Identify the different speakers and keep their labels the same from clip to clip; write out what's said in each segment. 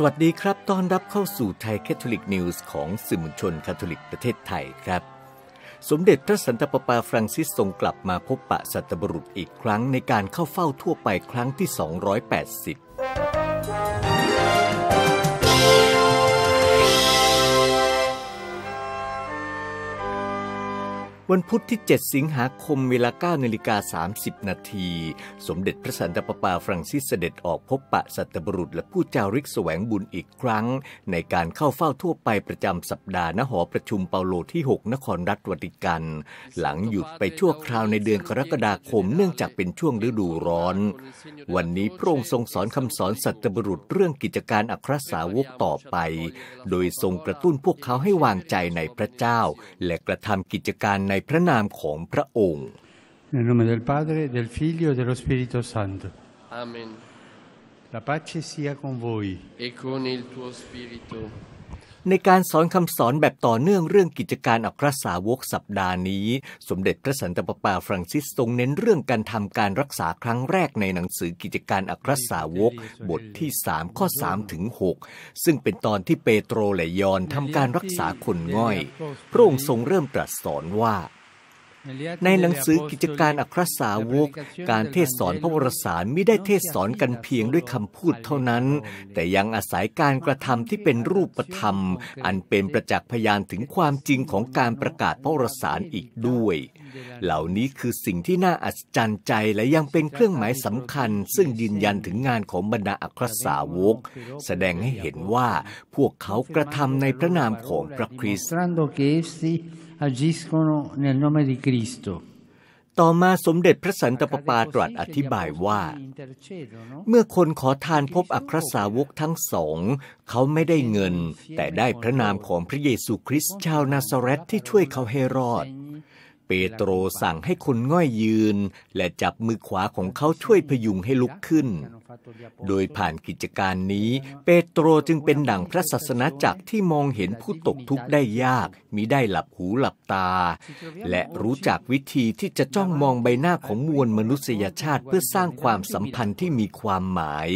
Speaker 1: สวัสดีครับ ต้อนรับเข้าสู่ไทยแคทอลิกนิวส์ของสื่อมวลชนคาทอลิกประเทศไทยครับ สมเด็จพระสันตะปาปาฟรังซิสทรงกลับมาพบปะสัตบุรุษอีกครั้งในการเข้าเฝ้าทั่วไปครั้งที่ 280วันพุธที่ 7 สิงหาคมเวลา 9นาฬิกา30 นาที สมเด็จพระสันตะปาปา ฟรังซิส เสด็จออกพบปะสัตบุรุษและผู้จาริกแสวงบุญอีกครั้ง ในการเข้าเฝ้าทั่วไปประจำสัปดาห์ ณ หอประชุมเปาโลที่ 6 นครรัฐวติกัน หลังหยุดไปชั่วคราวในเดือนกรกฎาคม เนื่องจากเป็นช่วงฤดูร้อน วันนี้พระองค์ทรงสอนคำสอนสัตบุรุษเรื่องกิจการอัครสาวกต่อไป โดยทรงกระตุ้นพวกเขาให้วางใจในพระเจ้า และกระทำกิจการในพระนามของพระองค์
Speaker 2: Nel nome del Padre, del Figlio e dello
Speaker 1: Spirito Santo. Amen. La pace sia con voi. E con
Speaker 2: il tuo spirito.
Speaker 1: ในการสอนคำสอนแบบต่อเนื่องเรื่องกิจการอัครสาวกสัปดาห์นี้ สมเด็จพระสันตะปาปาฟรังซิสทรงเน้นเรื่องการทำการรักษาครั้งแรกในหนังสือกิจการอัครสาวก บทที่3ข้อ3ถึง6ซึ่งเป็นตอนที่เปโตรและยอนทำการรักษาคนง่อยพระองค์ทรงเริ่มตรัสสอนว่า
Speaker 2: ในหนังสือกิจการอัคร
Speaker 1: สาวก การเทศสอนพระวรสารไม่ได้เทศสอนกันเพียงด้วยคำพูดเท่านั้น แต่ยังอาศัยการกระทำที่เป็นรูปธรรม อันเป็นประจักษ์พยานถึงความจริงของการประกาศพระวรสารอีกด้วย เหล่านี้คือสิ่งที่น่าอัศจรรย์ใจและยังเป็นเครื่องหมายสำคัญซึ่งยืนยันถึงงานของบรรดาอัครสาวก แสดงให้เห็นว่าพวกเขากระทำในพระนามของพระคริสต์ agiscono nel nome di Cristo ต่อมาสมเด็จพระสันตะปาปาตรัสอธิบายว่า เมื่อคนขอทานพบอัครสาวกทั้งสอง เขาไม่ได้เงิน แต่ได้พระนามของพระเยซูคริสต์ชาวนาซาเรตที่ช่วยเขาให้รอดเปโตรสั่งให้คนง่อยยืน และจับมือขวาของเขาช่วยพยุงให้ลุกขึ้นโดยผ่านกิจการนี้ เปโตรจึงเป็นดั่งพระศาสนาจักรที่มองเห็นผู้ตกทุกข์ได้ยากมิได้หลับหูหลับตา และรู้จักวิธีที่จะจ้องมองใบหน้าของมวลมนุษยชาติ เพื่อสร้างความสัมพันธ์ที่มีความหมาย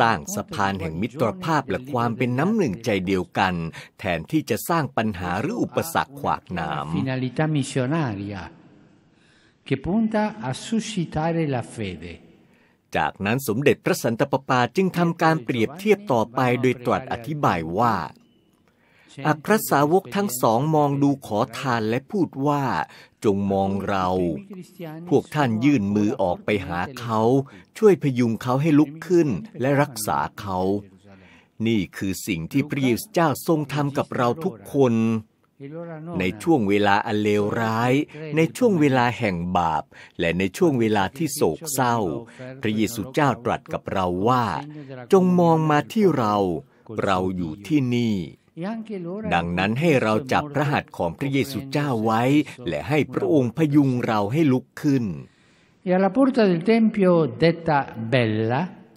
Speaker 1: สร้างสะพานแห่งมิตรภาพและความเป็นน้ำหนึ่งใจเดียวกันแทนที่จะสร้างปัญหาหรืออุปสรรคขวากหนาม
Speaker 2: che punta a suscitare la fede.
Speaker 1: จากนั้นสมเด็จพระสันตะปาปาจึงทำการเปรียบเทียบต่อไปโดยตรัสอธิบายว่า
Speaker 2: อัครสาวก
Speaker 1: ทั้งสองมองดูขอทานและพูดว่า จงมองเรา พวกท่านยื่นมือออกไปหาเขา ช่วยพยุงเขาให้ลุกขึ้นและรักษาเขา นี่คือสิ่งที่พระเยซูเจ้าทรงทำกับเราทุกคนในช่วงเวลาอันเลวร้าย ในช่วงเวลาแห่งบาป และในช่วงเวลาที่โศกเศร้า พระเยซูเจ้าตรัสกับเราว่า จงมองมาที่เราเราอยู่ที่นี่ ดังนั้นให้เราจับพระหัตถ์ของพระเยซูเจ้าไว้และให้พระองค์พยุงเราให้ลุกขึ้น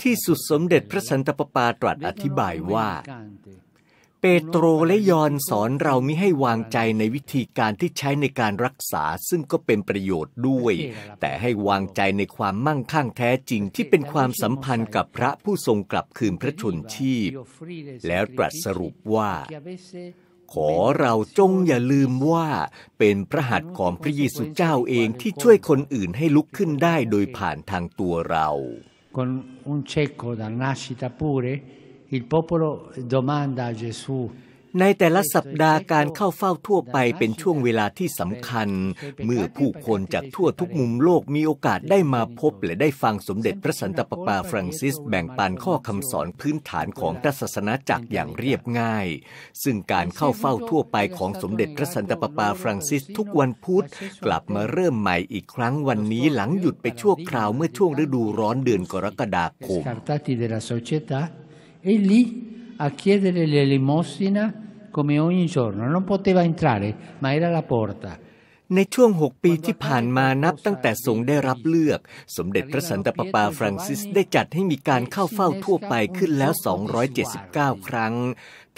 Speaker 1: ที่สุดสมเด็จพระสันตะปาปาตรัสอธิบายว่าเปโตรและยอนสอนเรามิให้วางใจในวิธีการที่ใช้ในการรักษาซึ่งก็เป็นประโยชน์ด้วย แต่ให้วางใจในความมั่งคั่งแท้จริงที่เป็นความสัมพันธ์กับพระผู้ทรงกลับคืนพระชนชีพ แล้วตรัสสรุปว่า ขอเราจงอย่าลืมว่า เป็นพระหัตถ์ของพระเยซูเจ้าเองที่ช่วยคนอื่นให้ลุกขึ้นได้โดยผ่านทางตัวเรา con
Speaker 2: un c e c o da nascita pure
Speaker 1: ในแต่ละสัปดาห์การเข้าเฝ้าทั่วไปเป็นช่วงเวลาที่สำคัญเมื่อผู้คนจากทั่วทุกมุมโลกมีโอกาสได้มาพบ และได้ฟังสมเด็จพระสันตะปาปาฟรังซิสแบ่งปันข้อคำสอนพื้นฐานของพระศาสนาจักรอย่างเรียบง่าย ซึ่งการเข้าเฝ้าทั่วไปของสมเด็จพระสันตะปาปาฟรังซิสทุกวันพุธกลับมาเริ่มใหม่อีกครั้งวันนี้หลังหยุดไปชั่วคราวเมื่อช่วงฤดูร้อนเดือนกรกฎาคม
Speaker 2: e lì a chiedere l'elemosina come ogni giorno. Non poteva entrare, ma era l a porta.
Speaker 1: ในช่วง 6 ปีที่ผ่านมานับตั้งแต่สงได้รับเลือกสมเด็จพระสันตะปาปาฟรังซิสได้จัดให้มีการเข้าเฝ้าทั่วไปขึ้นแล้ว279 ครั้ง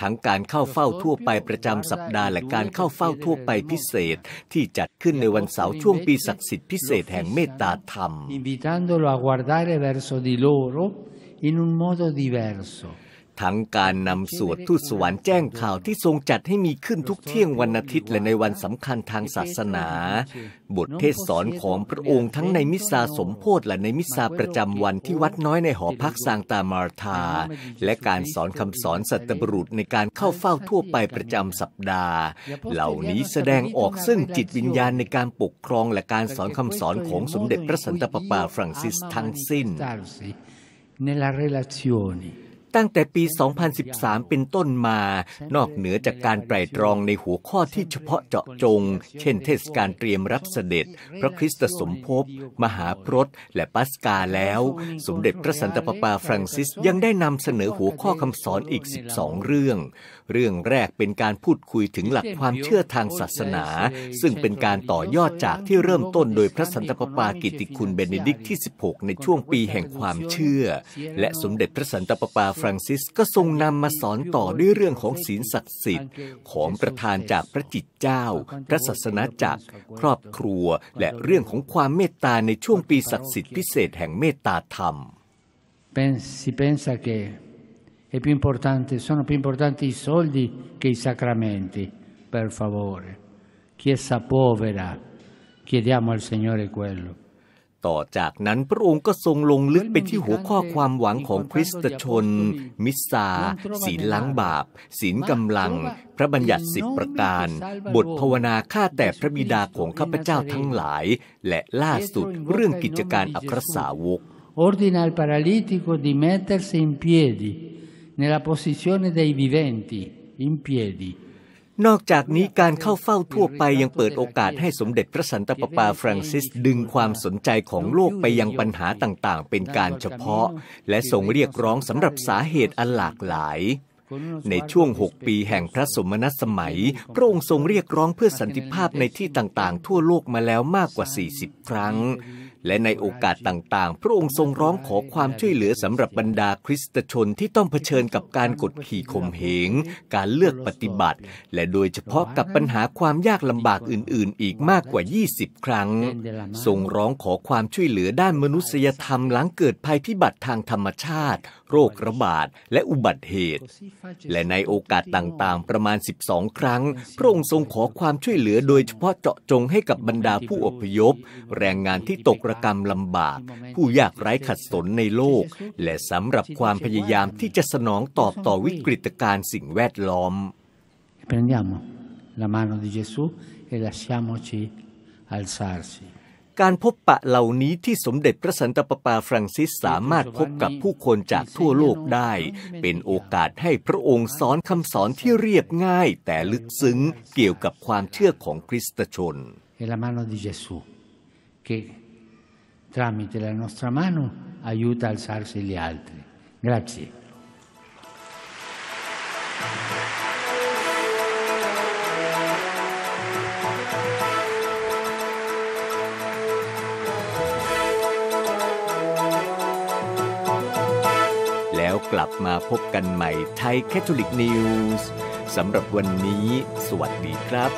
Speaker 1: ทั้งการเข้าเฝ้าทั่วไปประจำสัปดาห์และการเข้าเฝ้าทั่วไปพิเศษ ที่จัดขึ้นในวันเสาร์ช่วงปีศักดิ์สิทธิ์พิเศษแห่งเมตตาธรรมทั้งการนำสวดทูตสวรรค์แจ้งข่าวที่ทรงจัดให้มีขึ้นทุกเที่ยงวันอาทิตย์และในวันสำคัญทางศาสนา บทเทศสอนของพระองค์ทั้งในมิสาสมโพธิและในมิสาประจำวันที่วัดน้อยในหอพักซางตามารธา และการสอนคำสอนสัตบรุษในการเข้าเฝ้าทั่วไปประจำสัปดาห์ เหล่านี้แสดงออกซึ่งจิตวิญญาณในการปกครองและการสอนคำสอนของสมเด็จพระสันตะปาปาฟรังซิสทั้งสิ้น nella relazione ตั้งแต่ปี 2013 เป็นต้นมา นอกเหนือจากการไตรตรองในหัวข้อที่เฉพาะเจาะจง เช่นเทศกาลเตรียมรับเสด็จ พระคริสตสมภพมหาพรตและปัสกาแล้ว สมเด็จพระสันตะปาปาฟรังซิสยังได้นำเสนอหัวข้อคำสอนอีก 12 เรื่อง เรื่องแรกเป็นการพูดคุยถึงหลักความเชื่อทางศาสนา ซึ่งเป็นการต่อยอดจากที่เริ่มต้นโดยพระสันตะปาปากิติคุณเบนเนดิกที่ 16 ในช่วงปีแห่งความเชื่อ และสมเด็จพระสันตะปาปาฟรังซิสก็ทรงนำมาสอนต่อด้วยเรื่องของศีลศักดิ์สิทธิ์ของประธานจากพระจิตเจ้าพระศาสนาจักรครอบครัวและเรื่องของความเมตตาในช่วงปีศักดิ์สิทธิ์พิเศษแห่งเมตตาธรรม
Speaker 2: Si pensa che è più importante, sono più importanti i soldi che i sacramenti, per favore. Chi
Speaker 1: povera, chiediamo al Signore quello. ต่อจากนั้นพระองค์ก็ทรงลงลึกไปที่หัวข้อความหวังของคริสตชน มิสซาศีลล้างบาปศีลกำลัง พระบัญญัติสิบประการ บทภาวนาข้าแต่พระบิดาของข้าพเจ้าทั้งหลาย และล่าสุดเรื่องกิจการอัครสาวก
Speaker 2: ordina al paralitico di mettersi in piedi nella posizione dei
Speaker 1: viventi in piedi นอกจากนี้การเข้าเฝ้าทั่วไปยังเปิดโอกาสให้สมเด็จพระสันตะปาปาฟรังซิสดึงความสนใจของโลกไปยังปัญหาต่าง ๆ เป็นการเฉพาะ และส่งเรียกร้องสำหรับสาเหตุอันหลากหลาย ในช่วงหกปีแห่งพระสมณสมัยพระองค์ทรงเรียกร้องเพื่อสันติภาพในที่ต่าง ๆ ทั่วโลกมาแล้วมากกว่า 40 ครั้งและในโอกาสต่างๆ พระองค์ทรงร้องขอความช่วยเหลือสำหรับบรรดาคริสตชนที่ต้องเผชิญกับการกดขี่ข่มเหง การเลือกปฏิบัติ และโดยเฉพาะกับปัญหาความยากลำบากอื่นๆ อีกมากกว่า 20 ครั้ง ทรงร้องขอความช่วยเหลือด้านมนุษยธรรมหลังเกิดภัยพิบัติทางธรรมชาติ โรคระบาด และอุบัติเหตุ และในโอกาสต่างๆ ประมาณ 12 ครั้ง พระองค์ทรงขอความช่วยเหลือ โดยเฉพาะเจาะจงให้กับบรรดาผู้อพยพแรงงานที่ตกระกรรมลำบากผู้ยากไร้ขัดสนในโลก และสำหรับความพยายามที่จะสนองตอบต่อวิกฤตการสิ่งแวดล้อม การพบปะเหล่านี้ที่สมเด็จพระสันตะปาปาฟรังซิสสามารถพบกับผู้คนจากทั่วโลกได้ เป็นโอกาสให้พระองค์สอนคำสอนที่เรียบง่าย แต่ลึกซึ้ง เกี่ยวกับความเชื่อของคริสตชน
Speaker 2: tramite la nostra mano aiuta a alzarsi gli altri. Grazie.
Speaker 1: แล้วกลับมาพบกันใหม่ไทยแคทอลิกนิวส์สำหรับวันนี้ สวัสดีครับ